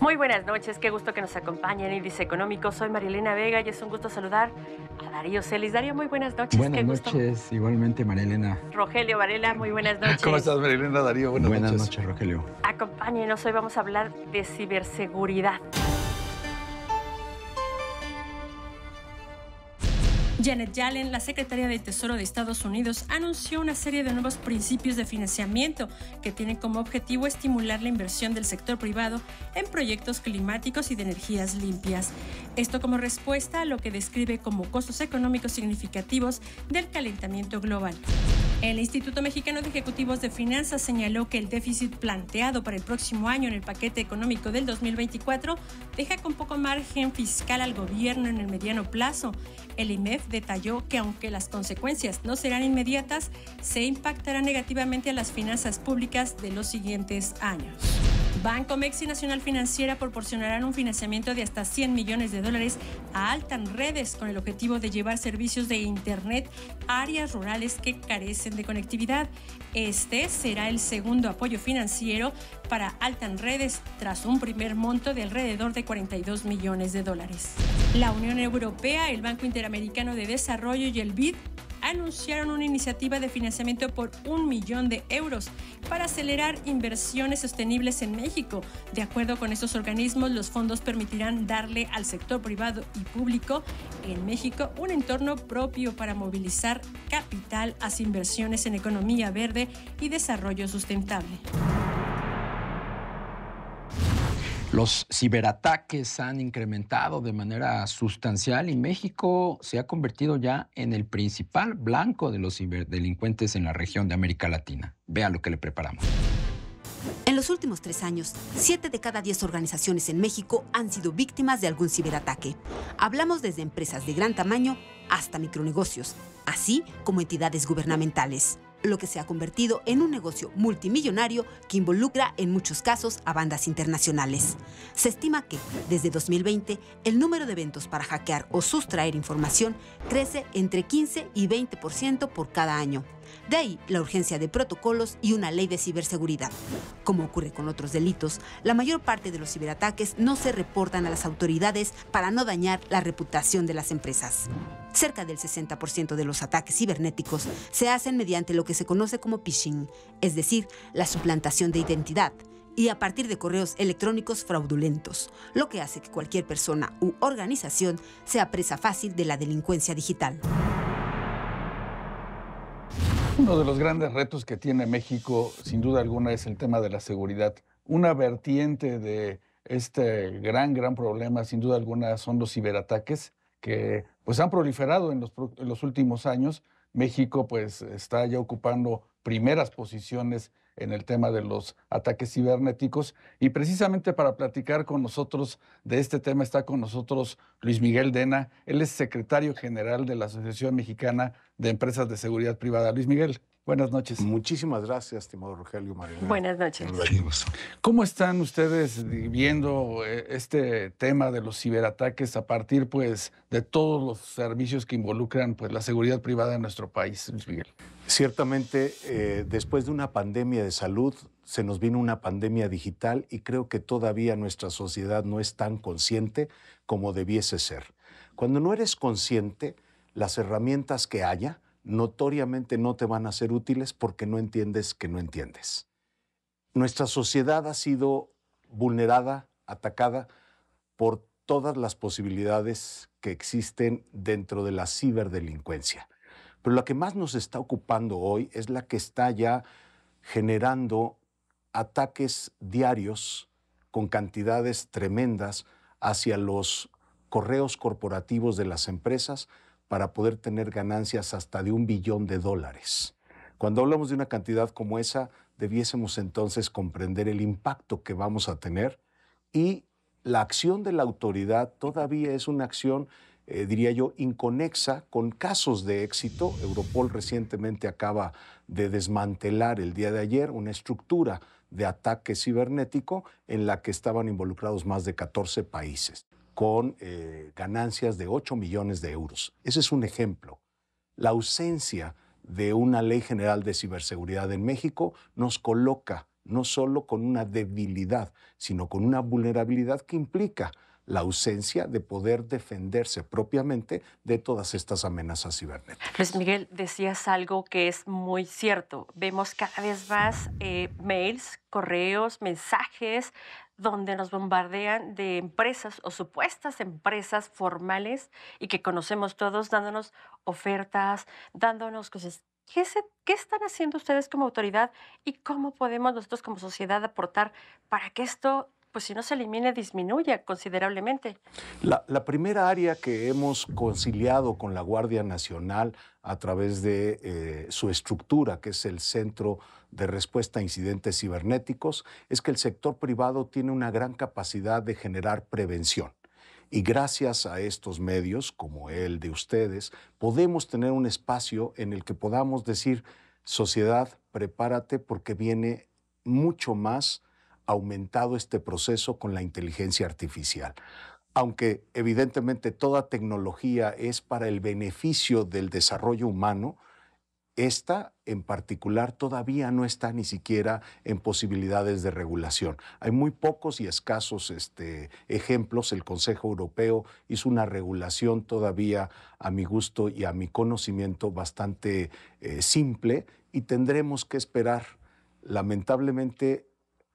Muy buenas noches, qué gusto que nos acompañen en Índice Económico. Soy Marilena Vega y es un gusto saludar a Darío Celis. Darío, muy buenas noches. Buenas noches, igualmente Marilena. Rogelio Varela, muy buenas noches. ¿Cómo estás Marilena, Darío? Buenas, noches. buenas noches. noches, Rogelio. Acompáñenos, hoy vamos a hablar de ciberseguridad. Janet Yellen, la secretaria de Tesoro de Estados Unidos, anunció una serie de nuevos principios de financiamiento que tienen como objetivo estimular la inversión del sector privado en proyectos climáticos y de energías limpias. Esto como respuesta a lo que describe como costos económicos significativos del calentamiento global. El Instituto Mexicano de Ejecutivos de Finanzas señaló que el déficit planteado para el próximo año en el paquete económico del 2024 deja con poco margen fiscal al gobierno en el mediano plazo. El IMEF detalló que aunque las consecuencias no serán inmediatas, se impactará negativamente a las finanzas públicas de los siguientes años. Banco Mexi Nacional Financiera proporcionarán un financiamiento de hasta 100 millones de dólares a Altan Redes con el objetivo de llevar servicios de Internet a áreas rurales que carecen de conectividad. Este será el segundo apoyo financiero para Altan Redes tras un primer monto de alrededor de 42 millones de dólares. La Unión Europea, el Banco Interamericano de Desarrollo y el BID anunciaron una iniciativa de financiamiento por un millón de euros para acelerar inversiones sostenibles en México. De acuerdo con estos organismos, los fondos permitirán darle al sector privado y público en México un entorno propio para movilizar capital hacia inversiones en economía verde y desarrollo sustentable. Los ciberataques han incrementado de manera sustancial y México se ha convertido ya en el principal blanco de los ciberdelincuentes en la región de América Latina. Vea lo que le preparamos. En los últimos tres años, siete de cada diez organizaciones en México han sido víctimas de algún ciberataque. Hablamos desde empresas de gran tamaño hasta micronegocios, así como entidades gubernamentales lo que se ha convertido en un negocio multimillonario que involucra en muchos casos a bandas internacionales. Se estima que, desde 2020, el número de eventos para hackear o sustraer información crece entre 15 y 20% por cada año. De ahí la urgencia de protocolos y una ley de ciberseguridad. Como ocurre con otros delitos, la mayor parte de los ciberataques no se reportan a las autoridades para no dañar la reputación de las empresas. Cerca del 60% de los ataques cibernéticos se hacen mediante lo que se conoce como phishing, es decir, la suplantación de identidad y a partir de correos electrónicos fraudulentos, lo que hace que cualquier persona u organización sea presa fácil de la delincuencia digital. Uno de los grandes retos que tiene México, sin duda alguna, es el tema de la seguridad. Una vertiente de este gran, gran problema, sin duda alguna, son los ciberataques que pues, han proliferado en los, últimos años. México pues, está ya ocupando primeras posiciones en el tema de los ataques cibernéticos. Y precisamente para platicar con nosotros de este tema está con nosotros Luis Miguel Dena. Él es secretario general de la Asociación Mexicana de Empresas de Seguridad Privada. Luis Miguel, Buenas noches. Muchísimas gracias, estimado Rogelio María. Buenas noches. ¿Cómo están ustedes viendo eh, este tema de los ciberataques a partir pues, de todos los servicios que involucran pues, la seguridad privada en nuestro país, Luis Miguel? Ciertamente, eh, después de una pandemia de salud, se nos vino una pandemia digital y creo que todavía nuestra sociedad no es tan consciente como debiese ser. Cuando no eres consciente, las herramientas que haya, notoriamente no te van a ser útiles porque no entiendes que no entiendes. Nuestra sociedad ha sido vulnerada, atacada por todas las posibilidades que existen dentro de la ciberdelincuencia. Pero la que más nos está ocupando hoy es la que está ya generando ataques diarios con cantidades tremendas hacia los correos corporativos de las empresas, para poder tener ganancias hasta de un billón de dólares. Cuando hablamos de una cantidad como esa, debiésemos entonces comprender el impacto que vamos a tener y la acción de la autoridad todavía es una acción, eh, diría yo, inconexa con casos de éxito. Europol recientemente acaba de desmantelar el día de ayer una estructura de ataque cibernético en la que estaban involucrados más de 14 países con eh, ganancias de 8 millones de euros. Ese es un ejemplo. La ausencia de una ley general de ciberseguridad en México nos coloca no solo con una debilidad, sino con una vulnerabilidad que implica la ausencia de poder defenderse propiamente de todas estas amenazas cibernéticas. Luis Miguel, decías algo que es muy cierto. Vemos cada vez más eh, mails, correos, mensajes donde nos bombardean de empresas o supuestas empresas formales y que conocemos todos, dándonos ofertas, dándonos cosas. ¿Qué, ¿Qué, están haciendo ustedes como autoridad y cómo podemos nosotros como sociedad aportar para que esto pues si no se elimine, disminuya considerablemente. La, primera área que hemos conciliado con la Guardia Nacional a través de eh, su estructura, que es el Centro de Respuesta a Incidentes Cibernéticos, es que el sector privado tiene una gran capacidad de generar prevención. Y gracias a estos medios, como el de ustedes, podemos tener un espacio en el que podamos decir, sociedad, prepárate porque viene mucho más aumentado este proceso con la inteligencia artificial. Aunque evidentemente toda tecnología es para el beneficio del desarrollo humano, esta en particular todavía no está ni siquiera en posibilidades de regulación. Hay muy pocos y escasos este, ejemplos. El Consejo Europeo hizo una regulación todavía, a mi gusto y a mi conocimiento, bastante eh, simple y tendremos que esperar. Lamentablemente,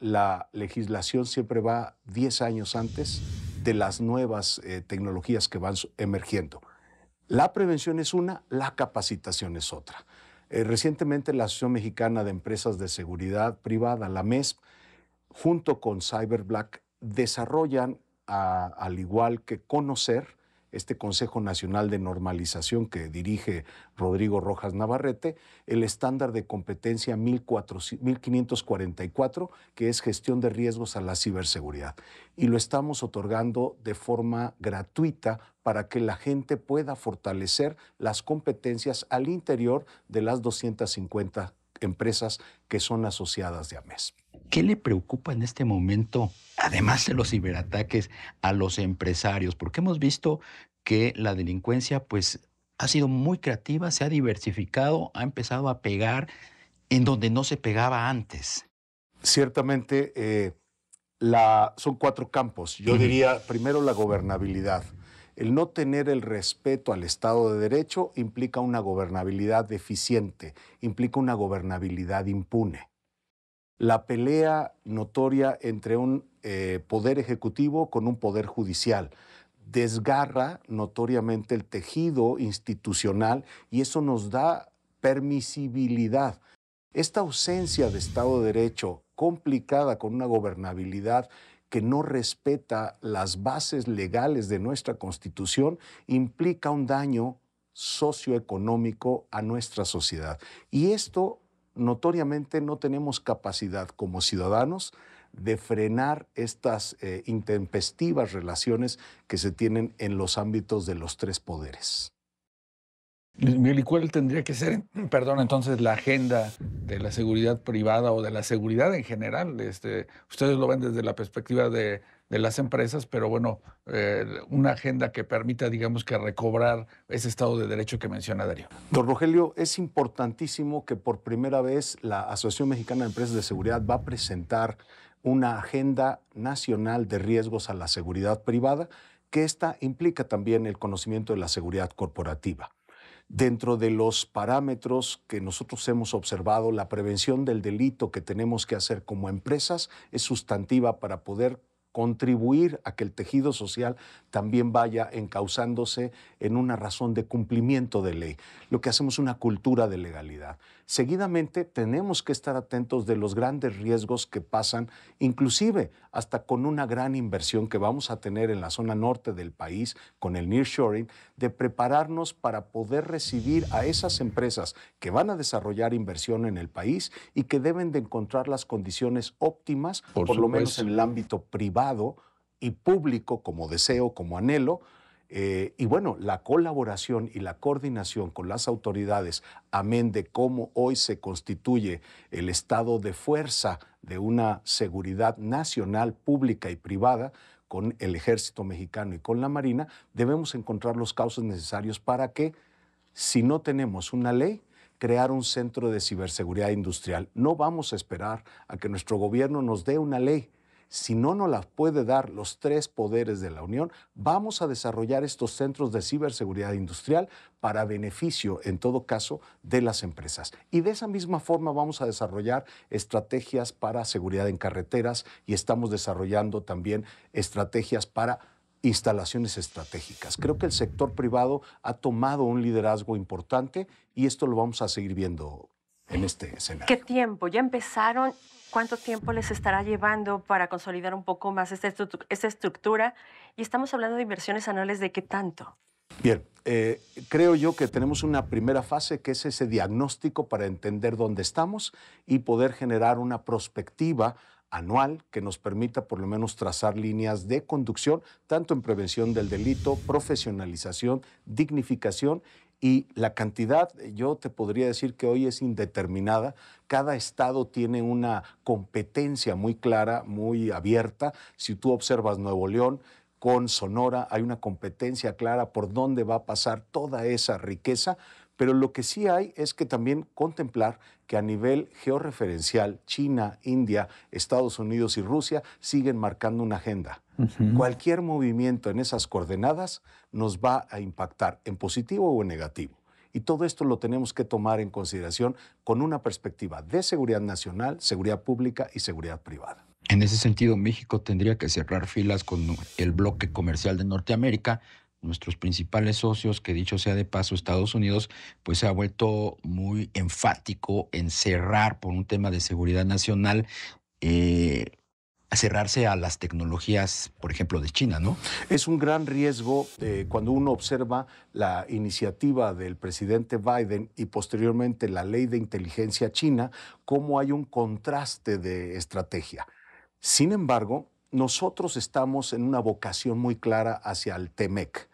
la legislación siempre va 10 años antes de las nuevas eh, tecnologías que van emergiendo. La prevención es una, la capacitación es otra. Eh, recientemente la Asociación Mexicana de Empresas de Seguridad Privada, la MESP, junto con Cyberblack, desarrollan, al igual que Conocer, este Consejo Nacional de Normalización que dirige Rodrigo Rojas Navarrete, el estándar de competencia 1544, que es gestión de riesgos a la ciberseguridad. Y lo estamos otorgando de forma gratuita para que la gente pueda fortalecer las competencias al interior de las 250 empresas que son asociadas de AMES. ¿Qué le preocupa en este momento, además de los ciberataques, a los empresarios? Porque hemos visto que la delincuencia pues, ha sido muy creativa, se ha diversificado, ha empezado a pegar en donde no se pegaba antes. Ciertamente, eh, son cuatro campos. Yo diría, primero, la gobernabilidad. El no tener el respeto al Estado de Derecho implica una gobernabilidad deficiente, implica una gobernabilidad impune la pelea notoria entre un eh, poder ejecutivo con un poder judicial desgarra notoriamente el tejido institucional y eso nos da permisibilidad. Esta ausencia de Estado de Derecho complicada con una gobernabilidad que no respeta las bases legales de nuestra Constitución implica un daño socioeconómico a nuestra sociedad. Y esto notoriamente no tenemos capacidad como ciudadanos de frenar estas eh, intempestivas relaciones que se tienen en los ámbitos de los tres poderes. cuál tendría que ser, perdón, entonces la agenda de la seguridad privada o de la seguridad en general? Este, ustedes lo ven desde la perspectiva de de las empresas, pero bueno, eh, una agenda que permita, digamos, que recobrar ese Estado de Derecho que menciona Darío. Don Rogelio, es importantísimo que por primera vez la Asociación Mexicana de Empresas de Seguridad va a presentar una agenda nacional de riesgos a la seguridad privada, que esta implica también el conocimiento de la seguridad corporativa. Dentro de los parámetros que nosotros hemos observado, la prevención del delito que tenemos que hacer como empresas es sustantiva para poder contribuir a que el tejido social también vaya encauzándose en una razón de cumplimiento de ley. Lo que hacemos una cultura de legalidad. Seguidamente tenemos que estar atentos de los grandes riesgos que pasan, inclusive hasta con una gran inversión que vamos a tener en la zona norte del país con el nearshoring, de prepararnos para poder recibir a esas empresas que van a desarrollar inversión en el país y que deben de encontrar las condiciones óptimas, por lo menos en el ámbito privado y público como deseo, como anhelo. Eh, y bueno, la colaboración y la coordinación con las autoridades, amén de cómo hoy se constituye el estado de fuerza de una seguridad nacional, pública y privada, con el ejército mexicano y con la Marina, debemos encontrar los causos necesarios para que, si no tenemos una ley, crear un centro de ciberseguridad industrial. No vamos a esperar a que nuestro gobierno nos dé una ley si no nos las puede dar los tres poderes de la Unión, vamos a desarrollar estos centros de ciberseguridad industrial para beneficio, en todo caso, de las empresas. Y de esa misma forma vamos a desarrollar estrategias para seguridad en carreteras y estamos desarrollando también estrategias para instalaciones estratégicas. Creo que el sector privado ha tomado un liderazgo importante y esto lo vamos a seguir viendo en este ¿Qué tiempo? ¿Ya empezaron? ¿Cuánto tiempo les estará llevando para consolidar un poco más esta, estructura? Y estamos hablando de inversiones anuales de qué tanto. Bien, eh, creo yo que tenemos una primera fase que es ese diagnóstico para entender dónde estamos y poder generar una prospectiva anual que nos permita por lo menos trazar líneas de conducción, tanto en prevención del delito, profesionalización, dignificación y la cantidad, eh, yo te podría decir que hoy es indeterminada. Cada estado tiene una competencia muy clara, muy abierta. Si tú observas Nuevo León, con Sonora hay una competencia clara por dónde va a pasar toda esa riqueza, pero lo que sí hay es que también contemplar que a nivel georreferencial China, India, Estados Unidos y Rusia siguen marcando una agenda. Cualquier movimiento en esas coordenadas nos va a impactar en positivo o en negativo. Y todo esto lo tenemos que tomar en consideración con una perspectiva de seguridad nacional, seguridad pública y seguridad privada. En ese sentido, México tendría que cerrar filas con el bloque comercial de Norteamérica, nuestros principales socios, que dicho sea de paso, Estados Unidos, pues se ha vuelto muy enfático en cerrar por un tema de seguridad nacional eh, a cerrarse a las tecnologías, por ejemplo, de China, ¿no? Es un gran riesgo eh, cuando uno observa la iniciativa del presidente Biden y posteriormente la ley de inteligencia china, cómo hay un contraste de estrategia. Sin embargo, nosotros estamos en una vocación muy clara hacia el TEMEC.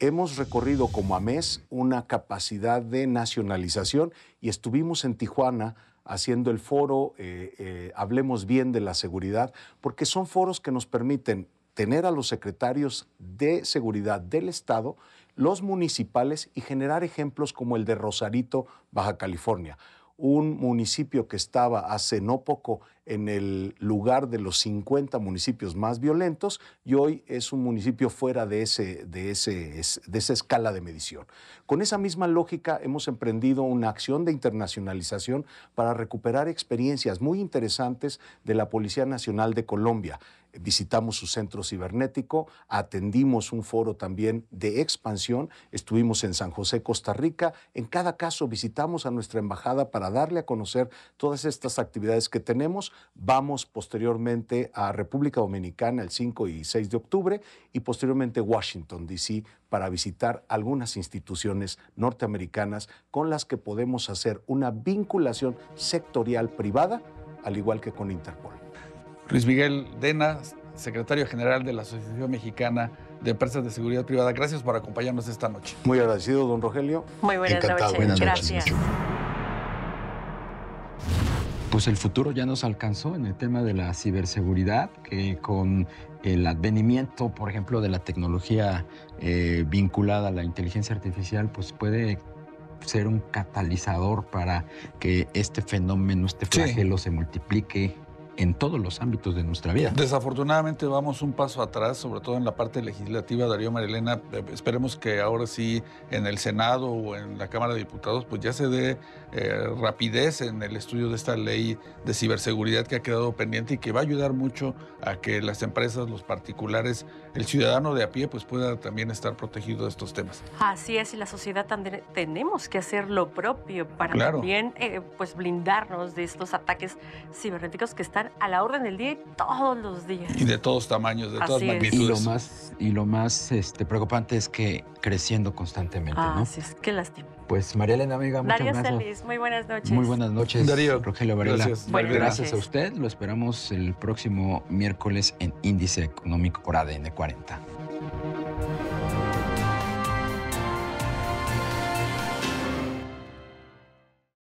Hemos recorrido como a mes una capacidad de nacionalización y estuvimos en Tijuana haciendo el foro, eh, eh, hablemos bien de la seguridad, porque son foros que nos permiten tener a los secretarios de seguridad del Estado, los municipales y generar ejemplos como el de Rosarito, Baja California, un municipio que estaba hace no poco en el lugar de los 50 municipios más violentos y hoy es un municipio fuera de, ese, de, esa escala de medición. Con esa misma lógica hemos emprendido una acción de internacionalización para recuperar experiencias muy interesantes de la Policía Nacional de Colombia visitamos su centro cibernético, atendimos un foro también de expansión, estuvimos en San José, Costa Rica, en cada caso visitamos a nuestra embajada para darle a conocer todas estas actividades que tenemos Vamos posteriormente a República Dominicana el 5 y 6 de octubre y posteriormente Washington, D.C., para visitar algunas instituciones norteamericanas con las que podemos hacer una vinculación sectorial privada, al igual que con Interpol. Luis Miguel Dena, secretario general de la Asociación Mexicana de Empresas de Seguridad Privada. Gracias por acompañarnos esta noche. Muy agradecido, don Rogelio. Muy buenas gracias. Pues el futuro ya nos alcanzó en el tema de la ciberseguridad, que con el advenimiento, por ejemplo, de la tecnología eh, vinculada a la inteligencia artificial, pues puede ser un catalizador para que este fenómeno, este flagelo se multiplique en todos los ámbitos de nuestra vida. Desafortunadamente vamos un paso atrás, sobre todo en la parte legislativa, Darío Marilena. Eh, esperemos que ahora sí en el Senado o en la Cámara de Diputados, pues ya se dé eh, rapidez en el estudio de esta ley de ciberseguridad que ha quedado pendiente y que va a ayudar mucho a que las empresas, los particulares, el ciudadano de a pie, pues pueda también estar protegido de estos temas. Así es, y la sociedad también tenemos que hacer lo propio para también eh, pues blindarnos de estos ataques cibernéticos que están a la orden del día y todos los días. Y de todos tamaños, de todas magnitudes. Y lo más, y lo más este, preocupante es que creciendo constantemente, Así es, qué lástima. Pues María Elena muchas gracias. Celis, muy buenas noches. Muy buenas noches, Darío. Rogelio Varela. Gracias. a usted. Lo esperamos el próximo miércoles en Índice Económico por ADN 40.